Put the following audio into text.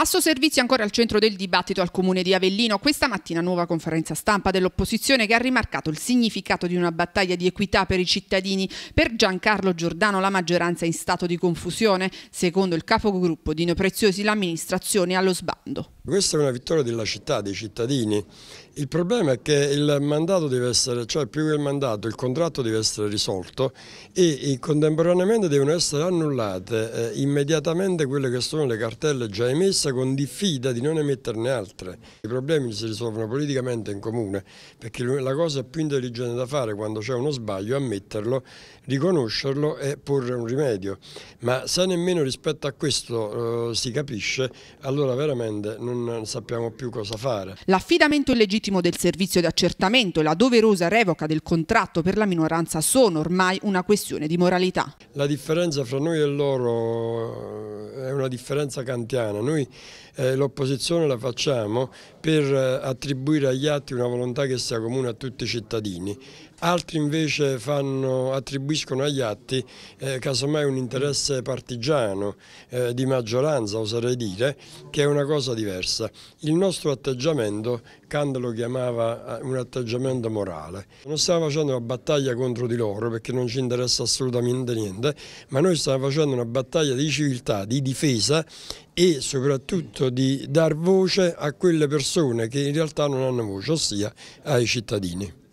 Asso Servizi ancora al centro del dibattito al Comune di Avellino. Questa mattina nuova conferenza stampa dell'opposizione che ha rimarcato il significato di una battaglia di equità per i cittadini. Per Giancarlo Giordano la maggioranza è in stato di confusione. Secondo il capogruppo Dino Preziosi l'amministrazione è allo sbando. Questa è una vittoria della città, dei cittadini. Il problema è che il mandato deve essere, cioè più che il mandato, il contratto deve essere risolto e contemporaneamente devono essere annullate eh, immediatamente quelle che sono le cartelle già emesse con diffida di non emetterne altre. I problemi si risolvono politicamente in comune perché la cosa più intelligente da fare quando c'è uno sbaglio è ammetterlo, riconoscerlo e porre un rimedio. Ma se nemmeno rispetto a questo eh, si capisce, allora veramente non non sappiamo più cosa fare. L'affidamento illegittimo del servizio di accertamento e la doverosa revoca del contratto per la minoranza sono ormai una questione di moralità. La differenza fra noi e loro eh, è una differenza kantiana. Noi eh, l'opposizione la facciamo per eh, attribuire agli atti una volontà che sia comune a tutti i cittadini. Altri invece fanno, attribuiscono agli atti eh, casomai un interesse partigiano eh, di maggioranza, oserei dire, che è una cosa diversa diversa. Il nostro atteggiamento, Kant lo chiamava eh, un atteggiamento morale. Non stiamo facendo una battaglia contro di loro perché non ci interessa assolutamente niente, ma noi stiamo facendo una battaglia di civiltà, di difesa e soprattutto di dar voce a quelle persone che in realtà non hanno voce, ossia ai cittadini.